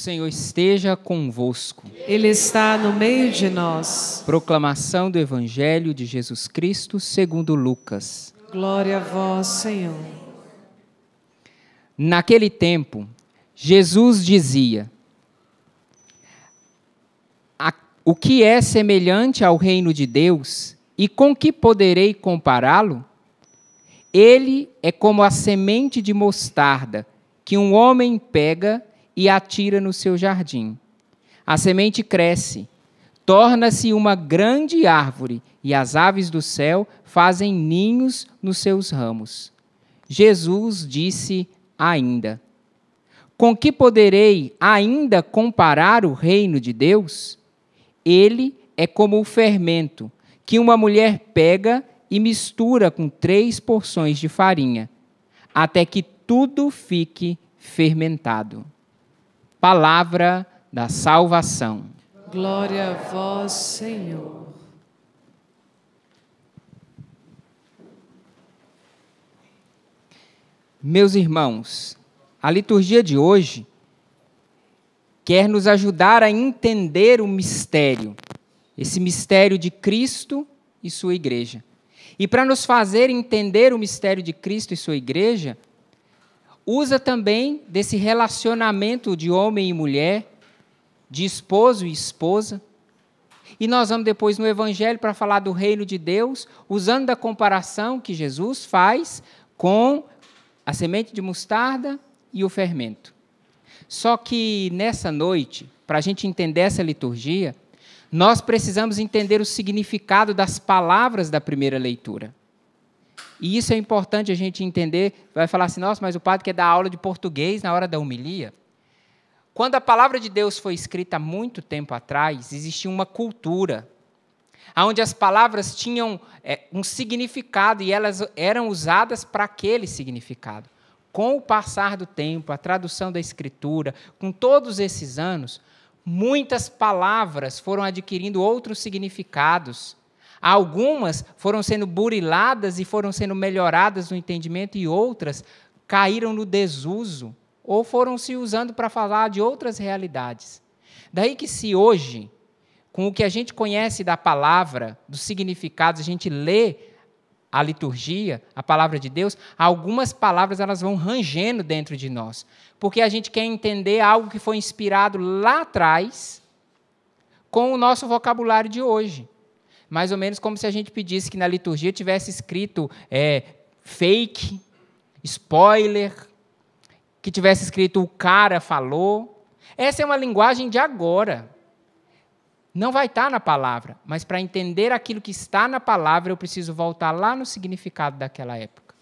Senhor esteja convosco. Ele está no meio de nós. Proclamação do Evangelho de Jesus Cristo segundo Lucas. Glória a vós, Senhor. Naquele tempo, Jesus dizia: O que é semelhante ao reino de Deus e com que poderei compará-lo? Ele é como a semente de mostarda que um homem pega e atira no seu jardim. A semente cresce, torna-se uma grande árvore e as aves do céu fazem ninhos nos seus ramos. Jesus disse ainda: Com que poderei ainda comparar o reino de Deus? Ele é como o fermento que uma mulher pega e mistura com três porções de farinha, até que tudo fique fermentado palavra da salvação. Glória a vós, Senhor. Meus irmãos, a liturgia de hoje quer nos ajudar a entender o mistério, esse mistério de Cristo e sua igreja. E para nos fazer entender o mistério de Cristo e sua igreja, usa também desse relacionamento de homem e mulher, de esposo e esposa. E nós vamos depois no Evangelho para falar do reino de Deus, usando da comparação que Jesus faz com a semente de mostarda e o fermento. Só que nessa noite, para a gente entender essa liturgia, nós precisamos entender o significado das palavras da primeira leitura. E isso é importante a gente entender. Vai falar assim, nossa, mas o padre quer dar aula de português na hora da homilia. Quando a palavra de Deus foi escrita há muito tempo atrás, existia uma cultura onde as palavras tinham é, um significado e elas eram usadas para aquele significado. Com o passar do tempo, a tradução da escritura, com todos esses anos, muitas palavras foram adquirindo outros significados Algumas foram sendo buriladas e foram sendo melhoradas no entendimento, e outras caíram no desuso ou foram se usando para falar de outras realidades. Daí que, se hoje, com o que a gente conhece da palavra, dos significados, a gente lê a liturgia, a palavra de Deus, algumas palavras elas vão rangendo dentro de nós, porque a gente quer entender algo que foi inspirado lá atrás com o nosso vocabulário de hoje mais ou menos como se a gente pedisse que na liturgia tivesse escrito é, fake, spoiler, que tivesse escrito o cara falou. Essa é uma linguagem de agora. Não vai estar tá na palavra, mas para entender aquilo que está na palavra, eu preciso voltar lá no significado daquela época.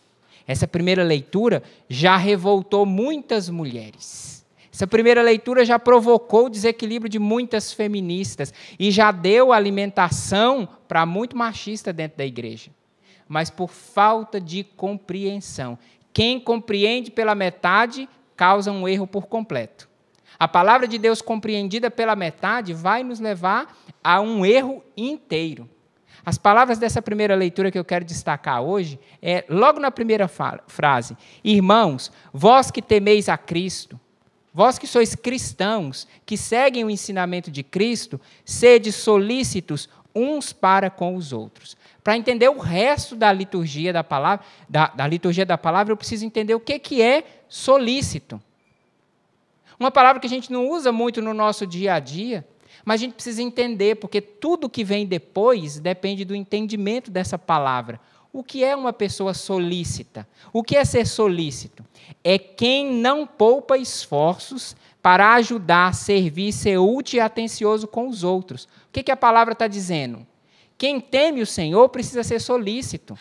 Essa primeira leitura já revoltou muitas mulheres essa primeira leitura já provocou o desequilíbrio de muitas feministas e já deu alimentação para muito machista dentro da igreja. Mas por falta de compreensão. Quem compreende pela metade causa um erro por completo. A palavra de Deus compreendida pela metade vai nos levar a um erro inteiro. As palavras dessa primeira leitura que eu quero destacar hoje é logo na primeira frase: Irmãos, vós que temeis a Cristo, Vós que sois cristãos, que seguem o ensinamento de Cristo, sede solícitos uns para com os outros. Para entender o resto da liturgia da palavra, da, da, liturgia da palavra, eu preciso entender o que, que é solícito. Uma palavra que a gente não usa muito no nosso dia a dia, mas a gente precisa entender, porque tudo que vem depois depende do entendimento dessa palavra. O que é uma pessoa solícita? O que é ser solícito? É quem não poupa esforços para ajudar, servir, ser útil e atencioso com os outros. O que, que a palavra está dizendo? Quem teme o Senhor precisa ser solícito,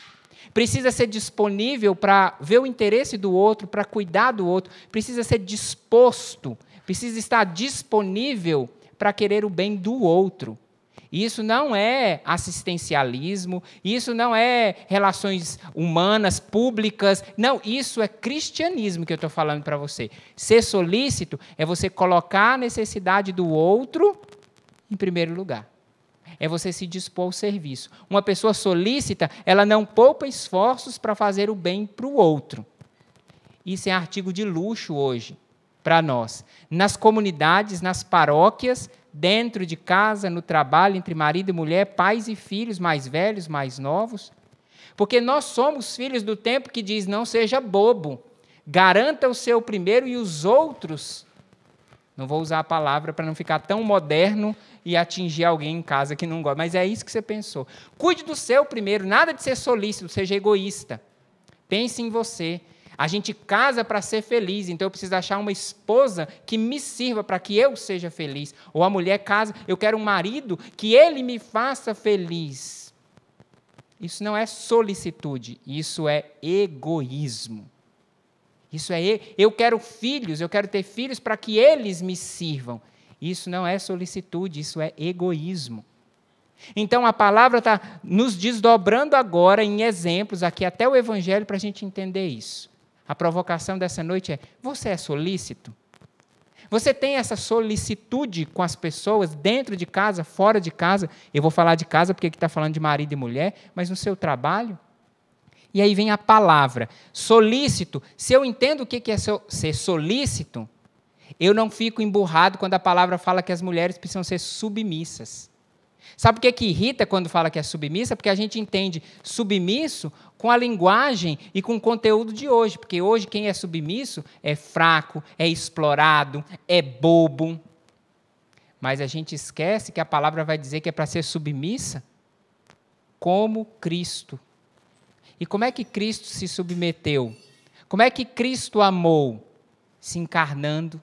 precisa ser disponível para ver o interesse do outro, para cuidar do outro, precisa ser disposto, precisa estar disponível para querer o bem do outro. Isso não é assistencialismo, isso não é relações humanas, públicas. Não, isso é cristianismo que eu estou falando para você. Ser solícito é você colocar a necessidade do outro em primeiro lugar. É você se dispor ao serviço. Uma pessoa solícita, ela não poupa esforços para fazer o bem para o outro. Isso é artigo de luxo hoje para nós. Nas comunidades, nas paróquias, dentro de casa, no trabalho, entre marido e mulher, pais e filhos, mais velhos, mais novos. Porque nós somos filhos do tempo que diz: não seja bobo, garanta o seu primeiro e os outros. Não vou usar a palavra para não ficar tão moderno e atingir alguém em casa que não gosta, mas é isso que você pensou. Cuide do seu primeiro, nada de ser solícito, seja egoísta. Pense em você, a gente casa para ser feliz, então eu preciso achar uma esposa que me sirva para que eu seja feliz. Ou a mulher casa, eu quero um marido que ele me faça feliz. Isso não é solicitude, isso é egoísmo. Isso é eu quero filhos, eu quero ter filhos para que eles me sirvam. Isso não é solicitude, isso é egoísmo. Então a palavra está nos desdobrando agora em exemplos aqui até o Evangelho para a gente entender isso. A provocação dessa noite é: você é solícito? Você tem essa solicitude com as pessoas dentro de casa, fora de casa? Eu vou falar de casa porque aqui está falando de marido e mulher, mas no seu trabalho? E aí vem a palavra, solícito. Se eu entendo o que é ser solícito, eu não fico emburrado quando a palavra fala que as mulheres precisam ser submissas. Sabe o que, é que irrita quando fala que é submissa? Porque a gente entende submisso com a linguagem e com o conteúdo de hoje. Porque hoje quem é submisso é fraco, é explorado, é bobo. Mas a gente esquece que a palavra vai dizer que é para ser submissa como Cristo. E como é que Cristo se submeteu? Como é que Cristo amou? Se encarnando,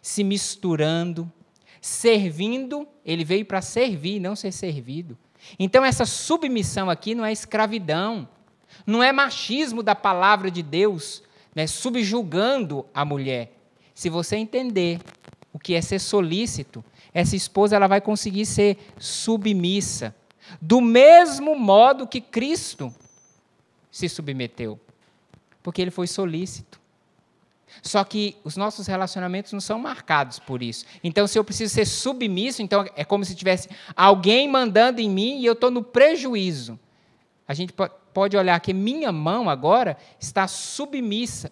se misturando, Servindo, ele veio para servir, não ser servido. Então, essa submissão aqui não é escravidão, não é machismo da palavra de Deus, né, subjugando a mulher. Se você entender o que é ser solícito, essa esposa ela vai conseguir ser submissa, do mesmo modo que Cristo se submeteu, porque ele foi solícito. Só que os nossos relacionamentos não são marcados por isso. Então, se eu preciso ser submisso, então é como se tivesse alguém mandando em mim e eu estou no prejuízo. A gente pode olhar que minha mão agora está submissa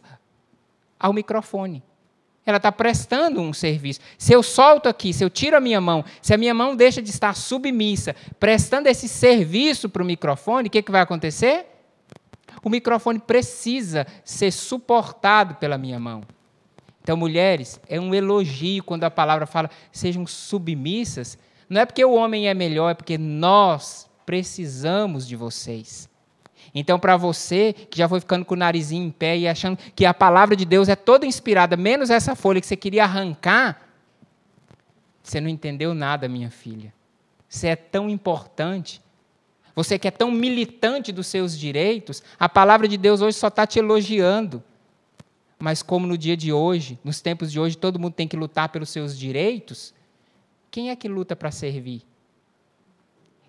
ao microfone. Ela está prestando um serviço. Se eu solto aqui, se eu tiro a minha mão, se a minha mão deixa de estar submissa, prestando esse serviço para o microfone, o que, que vai acontecer? O microfone precisa ser suportado pela minha mão. Então, mulheres, é um elogio quando a palavra fala sejam submissas. Não é porque o homem é melhor, é porque nós precisamos de vocês. Então, para você que já foi ficando com o narizinho em pé e achando que a palavra de Deus é toda inspirada, menos essa folha que você queria arrancar, você não entendeu nada, minha filha. Você é tão importante você que é tão militante dos seus direitos, a palavra de Deus hoje só está te elogiando. Mas como no dia de hoje, nos tempos de hoje, todo mundo tem que lutar pelos seus direitos, quem é que luta para servir?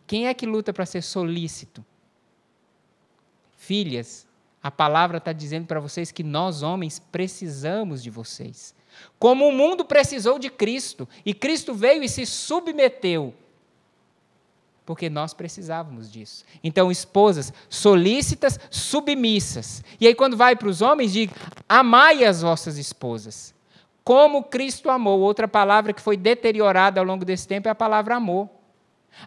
Quem é que luta para ser solícito? Filhas, a palavra está dizendo para vocês que nós, homens, precisamos de vocês. Como o mundo precisou de Cristo, e Cristo veio e se submeteu porque nós precisávamos disso. Então, esposas solícitas, submissas. E aí, quando vai para os homens, diga: amai as vossas esposas. Como Cristo amou. Outra palavra que foi deteriorada ao longo desse tempo é a palavra amor.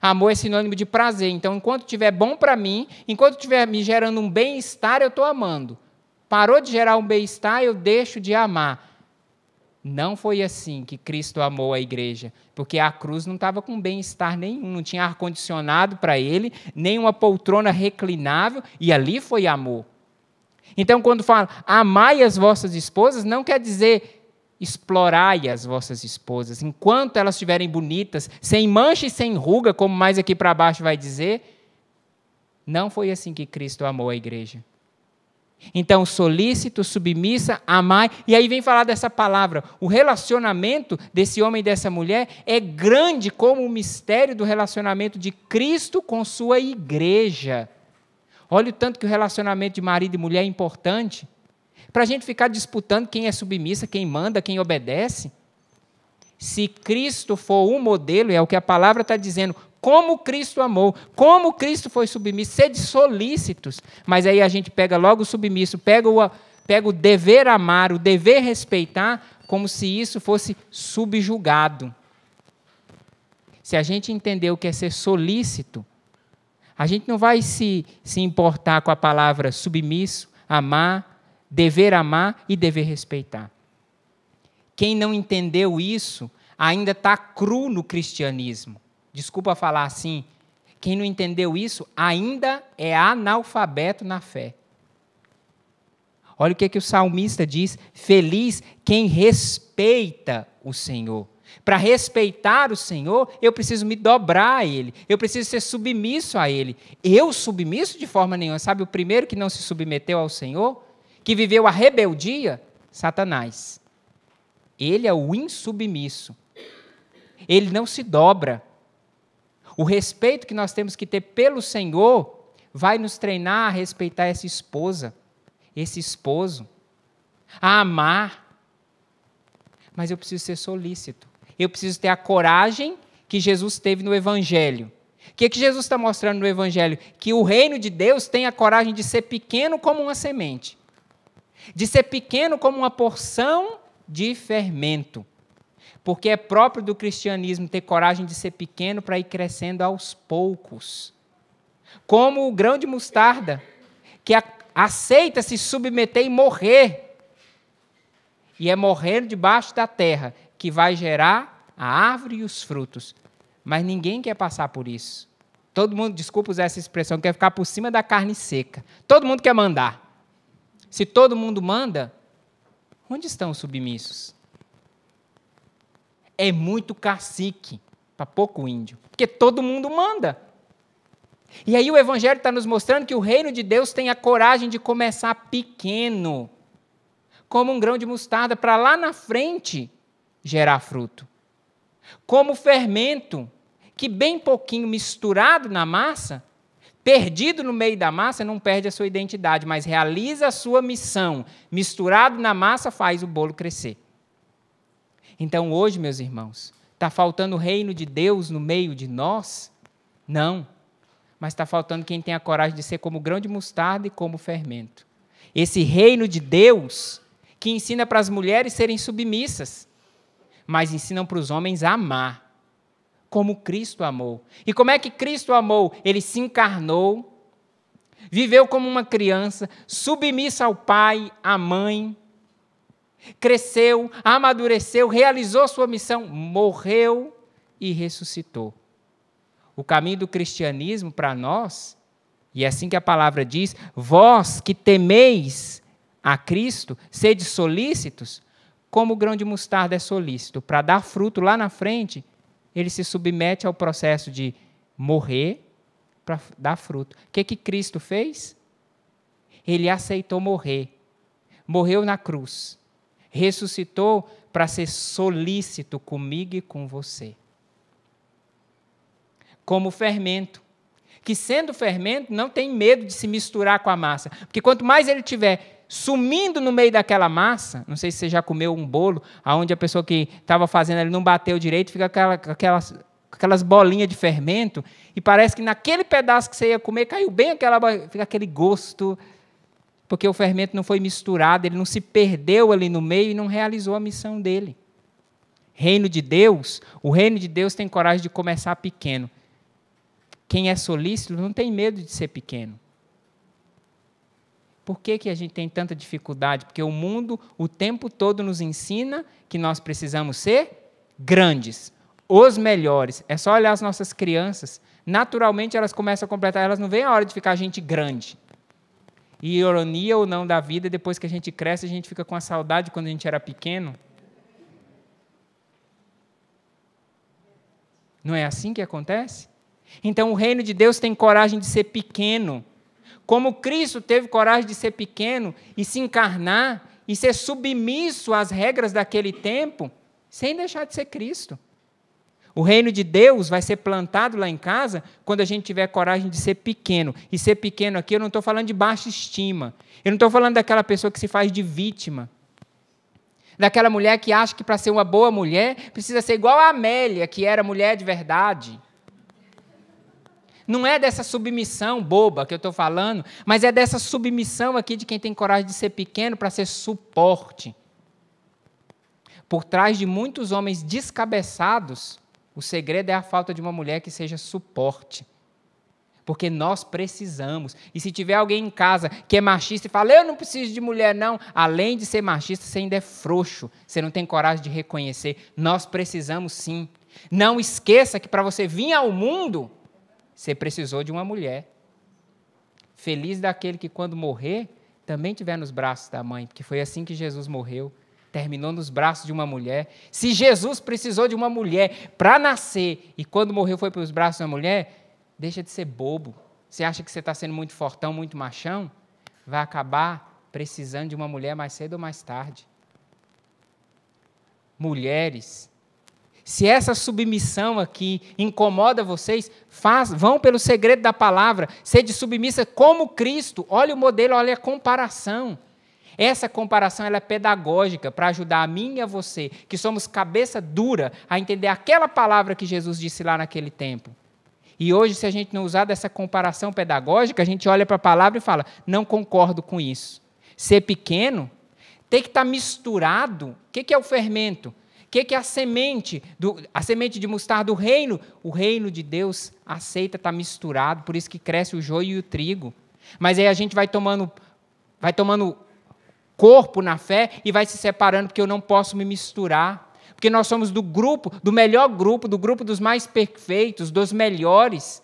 Amor é sinônimo de prazer. Então, enquanto estiver bom para mim, enquanto estiver me gerando um bem-estar, eu estou amando. Parou de gerar um bem-estar, eu deixo de amar. Não foi assim que Cristo amou a igreja, porque a cruz não estava com bem-estar nenhum, não tinha ar-condicionado para ele, nem uma poltrona reclinável, e ali foi amor. Então, quando fala amai as vossas esposas, não quer dizer explorai as vossas esposas, enquanto elas estiverem bonitas, sem mancha e sem ruga, como mais aqui para baixo vai dizer. Não foi assim que Cristo amou a igreja. Então, solícito, submissa, amai. E aí vem falar dessa palavra. O relacionamento desse homem e dessa mulher é grande como o mistério do relacionamento de Cristo com sua igreja. Olha o tanto que o relacionamento de marido e mulher é importante. Para a gente ficar disputando quem é submissa, quem manda, quem obedece. Se Cristo for o modelo, é o que a palavra está dizendo, como Cristo amou, como Cristo foi submisso, sede solícitos. Mas aí a gente pega logo o submisso, pega o, pega o dever amar, o dever respeitar, como se isso fosse subjugado. Se a gente entender o que é ser solícito, a gente não vai se, se importar com a palavra submisso, amar, dever amar e dever respeitar. Quem não entendeu isso ainda está cru no cristianismo desculpa falar assim, quem não entendeu isso ainda é analfabeto na fé. Olha o que, que o salmista diz: Feliz quem respeita o Senhor. Para respeitar o Senhor, eu preciso me dobrar a Ele, eu preciso ser submisso a Ele. Eu submisso de forma nenhuma. Sabe o primeiro que não se submeteu ao Senhor, que viveu a rebeldia? Satanás. Ele é o insubmisso. Ele não se dobra. O respeito que nós temos que ter pelo Senhor vai nos treinar a respeitar essa esposa, esse esposo, a amar. Mas eu preciso ser solícito. Eu preciso ter a coragem que Jesus teve no Evangelho. O que, é que Jesus está mostrando no Evangelho? Que o reino de Deus tem a coragem de ser pequeno como uma semente, de ser pequeno como uma porção de fermento. Porque é próprio do cristianismo ter coragem de ser pequeno para ir crescendo aos poucos. Como o grão de mostarda, que aceita se submeter e morrer. E é morrer debaixo da terra que vai gerar a árvore e os frutos. Mas ninguém quer passar por isso. Todo mundo, desculpa usar essa expressão, quer ficar por cima da carne seca. Todo mundo quer mandar. Se todo mundo manda, onde estão os submissos? é muito cacique para pouco índio, porque todo mundo manda. E aí o Evangelho está nos mostrando que o reino de Deus tem a coragem de começar pequeno, como um grão de mostarda, para lá na frente gerar fruto. Como fermento, que bem pouquinho misturado na massa, perdido no meio da massa, não perde a sua identidade, mas realiza a sua missão. Misturado na massa, faz o bolo crescer. Então, hoje, meus irmãos, está faltando o reino de Deus no meio de nós? Não. Mas está faltando quem tenha a coragem de ser como grão de mostarda e como fermento. Esse reino de Deus que ensina para as mulheres serem submissas, mas ensinam para os homens a amar como Cristo amou. E como é que Cristo amou? Ele se encarnou, viveu como uma criança, submissa ao Pai, à mãe, cresceu, amadureceu, realizou sua missão, morreu e ressuscitou. O caminho do cristianismo para nós, e é assim que a palavra diz: vós que temeis a Cristo, sede solícitos, como o grão de mostarda é solícito, para dar fruto lá na frente, ele se submete ao processo de morrer para dar fruto. O que, que Cristo fez? Ele aceitou morrer. Morreu na cruz ressuscitou para ser solícito comigo e com você. Como fermento, que sendo fermento não tem medo de se misturar com a massa, porque quanto mais ele tiver sumindo no meio daquela massa, não sei se você já comeu um bolo, aonde a pessoa que estava fazendo ele não bateu direito, fica aquela, aquelas, aquelas bolinhas de fermento, e parece que naquele pedaço que você ia comer, caiu bem aquela fica aquele gosto porque o fermento não foi misturado, ele não se perdeu ali no meio e não realizou a missão dele. Reino de Deus, o reino de Deus tem coragem de começar pequeno. Quem é solícito não tem medo de ser pequeno. Por que, que a gente tem tanta dificuldade? Porque o mundo o tempo todo nos ensina que nós precisamos ser grandes, os melhores. É só olhar as nossas crianças. Naturalmente elas começam a completar, elas não veem a hora de ficar gente grande e ironia ou não da vida, depois que a gente cresce, a gente fica com a saudade quando a gente era pequeno. Não é assim que acontece? Então o reino de Deus tem coragem de ser pequeno. Como Cristo teve coragem de ser pequeno e se encarnar e ser submisso às regras daquele tempo, sem deixar de ser Cristo. O reino de Deus vai ser plantado lá em casa quando a gente tiver coragem de ser pequeno. E ser pequeno aqui, eu não estou falando de baixa estima. Eu não estou falando daquela pessoa que se faz de vítima. Daquela mulher que acha que para ser uma boa mulher precisa ser igual a Amélia, que era mulher de verdade. Não é dessa submissão boba que eu estou falando, mas é dessa submissão aqui de quem tem coragem de ser pequeno para ser suporte. Por trás de muitos homens descabeçados, o segredo é a falta de uma mulher que seja suporte. Porque nós precisamos. E se tiver alguém em casa que é machista e fala, eu não preciso de mulher, não, além de ser machista, você ainda é frouxo. Você não tem coragem de reconhecer. Nós precisamos sim. Não esqueça que para você vir ao mundo, você precisou de uma mulher. Feliz daquele que, quando morrer, também tiver nos braços da mãe, porque foi assim que Jesus morreu terminou nos braços de uma mulher. Se Jesus precisou de uma mulher para nascer e quando morreu foi para os braços uma mulher, deixa de ser bobo. Você acha que você está sendo muito fortão, muito machão? Vai acabar precisando de uma mulher mais cedo ou mais tarde. Mulheres, se essa submissão aqui incomoda vocês, faz, vão pelo segredo da palavra, sede submissa como Cristo. Olha o modelo, olha a comparação. Essa comparação é pedagógica para ajudar a mim e a você, que somos cabeça dura, a entender aquela palavra que Jesus disse lá naquele tempo. E hoje, se a gente não usar dessa comparação pedagógica, a gente olha para a palavra e fala: não concordo com isso. Ser pequeno tem que estar tá misturado. O que é o fermento? O que é a semente? Do, a semente de mostarda do reino? O reino de Deus aceita estar tá misturado, por isso que cresce o joio e o trigo. Mas aí a gente vai tomando, vai tomando corpo na fé e vai se separando, porque eu não posso me misturar. Porque nós somos do grupo, do melhor grupo, do grupo dos mais perfeitos, dos melhores.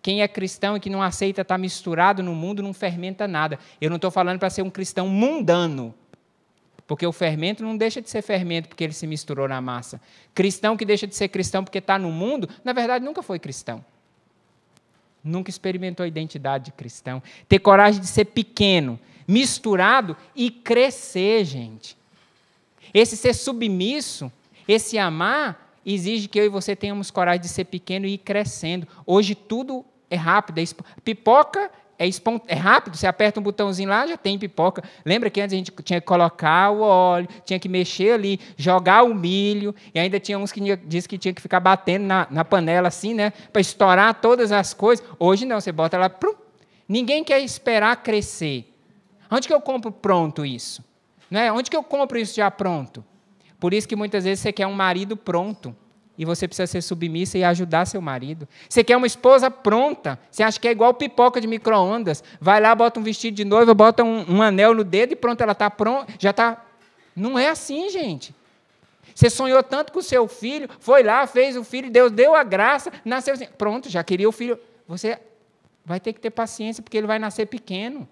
Quem é cristão e que não aceita estar misturado no mundo não fermenta nada. Eu não estou falando para ser um cristão mundano. Porque o fermento não deixa de ser fermento porque ele se misturou na massa. Cristão que deixa de ser cristão porque está no mundo, na verdade nunca foi cristão. Nunca experimentou a identidade de cristão. Ter coragem de ser pequeno, misturado e crescer, gente. Esse ser submisso, esse amar, exige que eu e você tenhamos coragem de ser pequeno e ir crescendo. Hoje tudo é rápido. É pipoca é, é, rápido, você aperta um botãozinho lá, já tem pipoca. Lembra que antes a gente tinha que colocar o óleo, tinha que mexer ali, jogar o milho, e ainda tinha uns que diz que tinha que ficar batendo na, na panela assim, né? Para estourar todas as coisas. Hoje não, você bota lá. Ninguém quer esperar crescer. Onde que eu compro pronto isso? Né? Onde que eu compro isso já pronto? Por isso que muitas vezes você quer um marido pronto e você precisa ser submissa e ajudar seu marido. Você quer uma esposa pronta, você acha que é igual pipoca de micro-ondas. Vai lá, bota um vestido de noiva, bota um, um anel no dedo e pronto, ela está pronta, já está. Não é assim, gente. Você sonhou tanto com o seu filho, foi lá, fez o filho, Deus deu a graça, nasceu assim. Pronto, já queria o filho. Você vai ter que ter paciência, porque ele vai nascer pequeno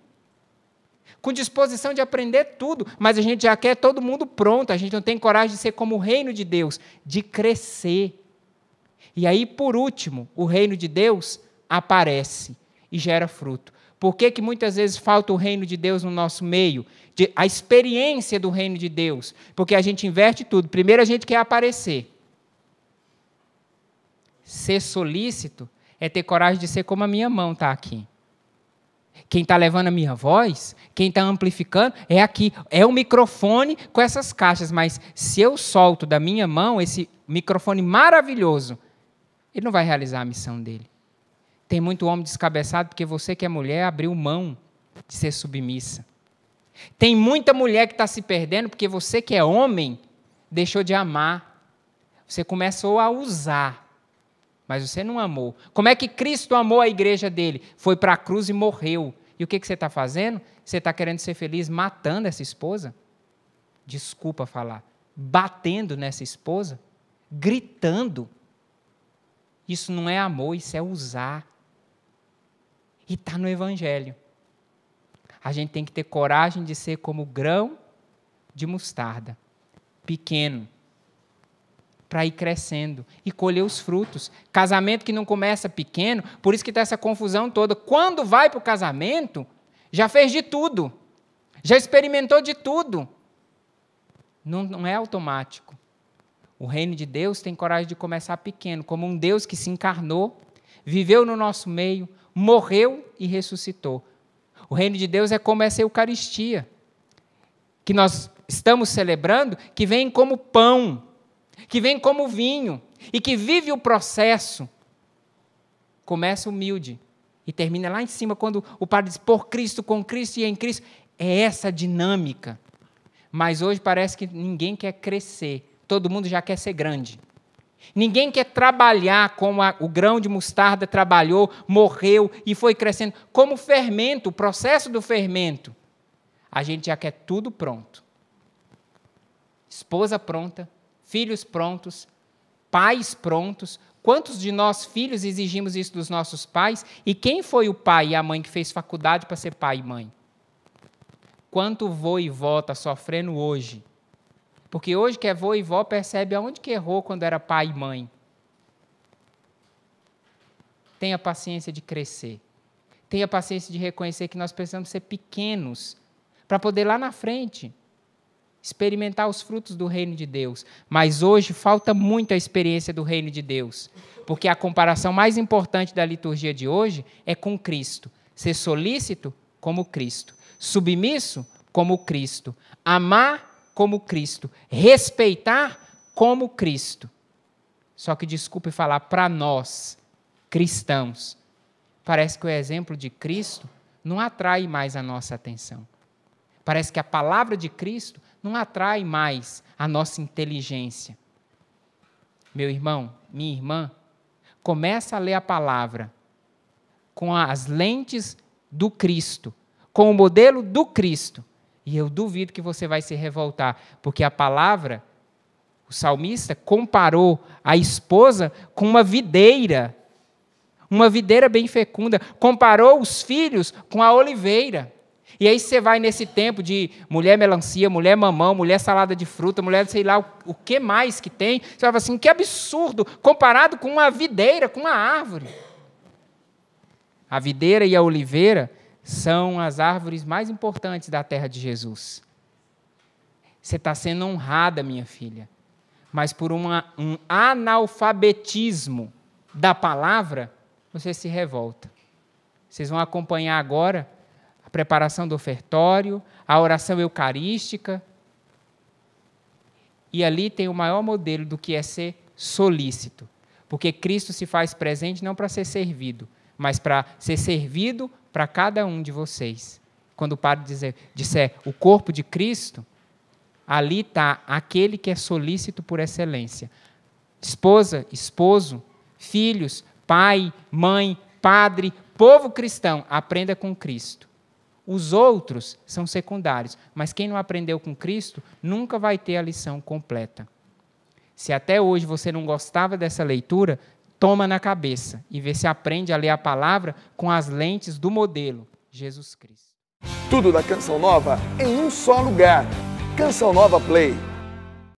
com disposição de aprender tudo, mas a gente já quer todo mundo pronto, a gente não tem coragem de ser como o reino de Deus, de crescer. E aí, por último, o reino de Deus aparece e gera fruto. Por que, que muitas vezes falta o reino de Deus no nosso meio? De, a experiência do reino de Deus. Porque a gente inverte tudo. Primeiro a gente quer aparecer. Ser solícito é ter coragem de ser como a minha mão está aqui. Quem está levando a minha voz, quem está amplificando, é aqui. É o microfone com essas caixas. Mas se eu solto da minha mão esse microfone maravilhoso, ele não vai realizar a missão dele. Tem muito homem descabeçado porque você que é mulher abriu mão de ser submissa. Tem muita mulher que está se perdendo porque você que é homem deixou de amar. Você começou a usar mas você não amou. Como é que Cristo amou a igreja dele? Foi para a cruz e morreu. E o que, que você está fazendo? Você está querendo ser feliz matando essa esposa? Desculpa falar. Batendo nessa esposa? Gritando? Isso não é amor, isso é usar. E está no Evangelho. A gente tem que ter coragem de ser como grão de mostarda pequeno para ir crescendo e colher os frutos. Casamento que não começa pequeno, por isso que está essa confusão toda. Quando vai para o casamento, já fez de tudo, já experimentou de tudo. Não, não é automático. O reino de Deus tem coragem de começar pequeno, como um Deus que se encarnou, viveu no nosso meio, morreu e ressuscitou. O reino de Deus é como essa Eucaristia, que nós estamos celebrando, que vem como pão que vem como vinho e que vive o processo, começa humilde e termina lá em cima quando o Padre diz por Cristo, com Cristo e em Cristo. É essa dinâmica. Mas hoje parece que ninguém quer crescer, todo mundo já quer ser grande. Ninguém quer trabalhar como a, o grão de mostarda trabalhou, morreu e foi crescendo. Como fermento, o processo do fermento. A gente já quer tudo pronto. Esposa pronta, filhos prontos, pais prontos. Quantos de nós, filhos, exigimos isso dos nossos pais? E quem foi o pai e a mãe que fez faculdade para ser pai e mãe? Quanto vô e vó está sofrendo hoje? Porque hoje que é vô e vó percebe aonde que errou quando era pai e mãe. Tenha paciência de crescer. Tenha paciência de reconhecer que nós precisamos ser pequenos para poder lá na frente experimentar os frutos do reino de Deus. Mas hoje falta muito a experiência do reino de Deus, porque a comparação mais importante da liturgia de hoje é com Cristo. Ser solícito como Cristo, submisso como Cristo, amar como Cristo, respeitar como Cristo. Só que desculpe falar para nós, cristãos, parece que o exemplo de Cristo não atrai mais a nossa atenção. Parece que a palavra de Cristo não atrai mais a nossa inteligência. Meu irmão, minha irmã, começa a ler a palavra com as lentes do Cristo, com o modelo do Cristo. E eu duvido que você vai se revoltar, porque a palavra, o salmista comparou a esposa com uma videira, uma videira bem fecunda, comparou os filhos com a oliveira. E aí você vai nesse tempo de mulher melancia, mulher mamão, mulher salada de fruta, mulher sei lá o, o que mais que tem. Você vai falar assim, que absurdo, comparado com uma videira, com uma árvore. A videira e a oliveira são as árvores mais importantes da terra de Jesus. Você está sendo honrada, minha filha, mas por uma, um analfabetismo da palavra, você se revolta. Vocês vão acompanhar agora a preparação do ofertório, a oração eucarística. E ali tem o maior modelo do que é ser solícito, porque Cristo se faz presente não para ser servido, mas para ser servido para cada um de vocês. Quando o padre dizer, disser o corpo de Cristo, ali está aquele que é solícito por excelência. Esposa, esposo, filhos, pai, mãe, padre, povo cristão, aprenda com Cristo. Os outros são secundários, mas quem não aprendeu com Cristo nunca vai ter a lição completa. Se até hoje você não gostava dessa leitura, toma na cabeça e vê se aprende a ler a palavra com as lentes do modelo, Jesus Cristo. Tudo da Canção Nova em um só lugar. Canção Nova Play.